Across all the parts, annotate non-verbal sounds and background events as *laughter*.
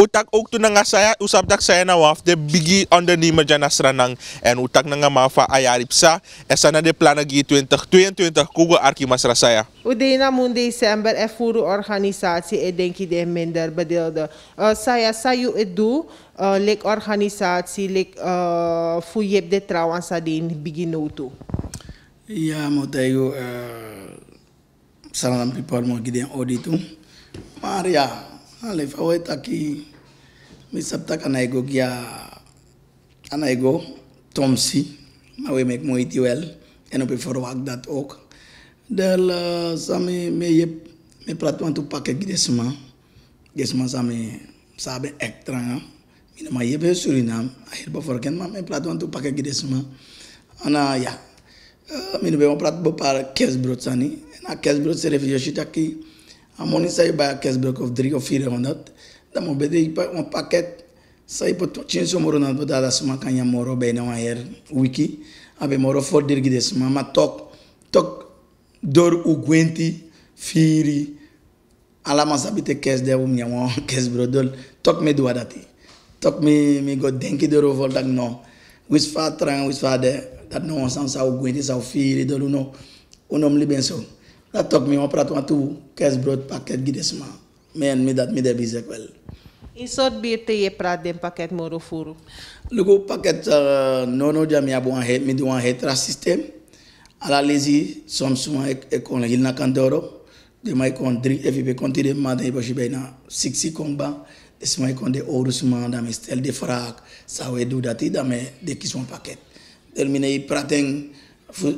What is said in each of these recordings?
utak ok tu nga saya usap tak saya na waf de bigi ondernemer jana sranang en utak nga mafa ayaripsa esa na de plana gi 2022 kugo arki masra saya. Udena mun december e furu organisasi e denki de mender bedeelde. Uh, e, saya sayu edu uh, e, lek organisasi lek uh, e, fu de trawan sa din bigi notu. Ya mo tayo uh, salam people mo giden auditum. Maria, ale fawet aqui mi saptak anaygo gya anaygo Tomsi, maar we maken mooi wel. En op je verwacht dat ook. Del eh, sami me je me praat want te pakken gisma. Gisma sami sabe mi na ma je Suriname, hier bevolken maar me praat want te pakken gisma. Ana ja. Mina be praat bepar kerstbrood sani. En a kerstbrood se refugio shitaki. Amoni sai e ba kerstbrood of 3 of 400 da mo bede ipa um paquete sai po tinha so moro na da da suma kanya moro be na ayer wiki abe ah, moro for dirgi de suma ma tok tok dor uguenti firi ala ma sabi te kes de um nyamo kes *laughs* brodol tok me dua tok me me go denki de ro vol no wis fa trang wis fa de dat no san sa uguenti sa firi dolu no unom libenso dat tok me on prat want tu kes brod paket gidesma men mi dat mi de bisek wel. In sot bir te ye prat den paket moro furu? Lugu paket uh, nono jam ya bu anhe, mi du anhe tra system. Ala lezi som suma ek, ek kon hil na kandoro. De mai kon dri FIP kontire ma de na siksi komba. De suma kon de ouro suma da mi stel de frak. Sa we du dati da me de kiswan paket. Del mine i praten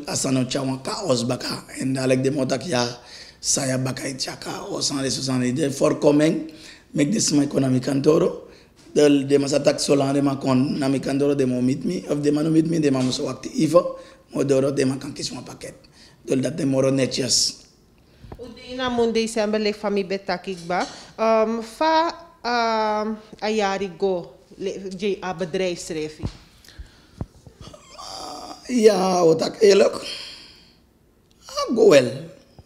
asano chawan ka os baka. En alek de motak ya saya bakai chaka e o san de for coming make this my konami kantoro del de mas atak solan de ma kon nami kantoro de Momitmi, of de manu meet de ma muso wakti ivo mo de ma kan kisma paket del dat de moro netjes Udina mundi sembe le fami betakigba um, fa um, a jari go je ah, a ja wat ik eerlijk go well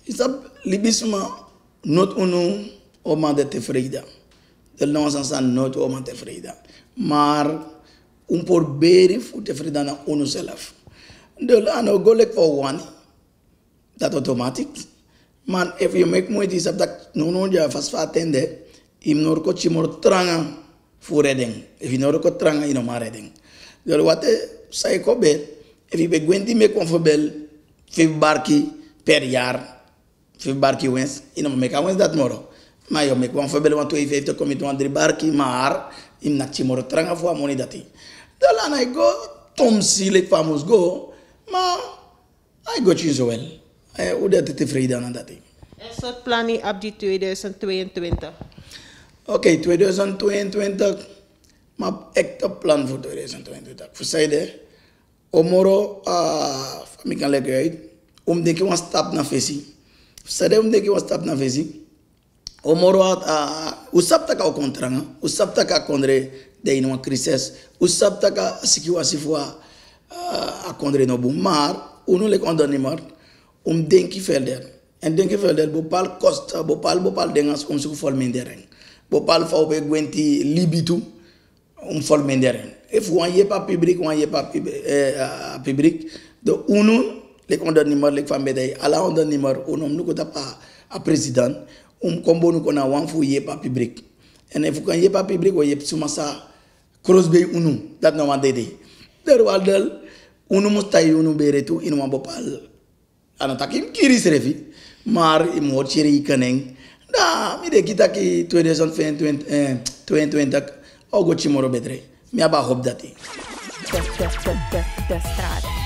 is dat libisma nooit unu om aan de tevreden. De longen zijn nooit om aan tevreden. Maar om proberen voor tevreden naar onszelf. De aan golek voor one, dat automatisch. Maar if you make moeite, is dat no no ja vast attende. Im norko chimor tranga voor redding. If you norko tranga in oma redding. Dus wat zei ik op if you begint die me comfortabel, vijf per jaar fif barki wens ina mo meka wens dat moro ma yo mek wan febele wan to komit wan dri barki maar im nak ci moro tranga fo amoni dati dola na go tom le famous go ma ay go ci zo wel ay e, u dat tevreden aan dati is het plan niet op 2022 oké okay, 2022 maar een plan voor 2022 voor de, omoro uh, ik kan lekker uit om denk ik een stap naar visie सदैव की वस्ताप ना फेसी o moro a, a o sabta ka o kontranga o sabta ka kondre de ino a crises o sabta ka siki wa sifu a a kondre no bu mar uno le kondani mar um denki felder en denki felder bo pal costa bo pal bo pal dengas um su fol menderen bo pal fa be gwenti libitu um fol menderen if wan ye pa public wan ye pa eh, public de uno lek on dat numéro lek fambe day ala on dat onom nuko tapa a president um kombo nuko na wan fu yepa public En fu kan yepa public wo yep suma sa cross bay unu dat no wan dede der wal del unu mustai unu beretu inu wan bopal ana takim kiri serefi maar im hot chiri da mi de kita ki 2020 eh, 2020 ogo chimoro bedre mi aba hop dati de, de,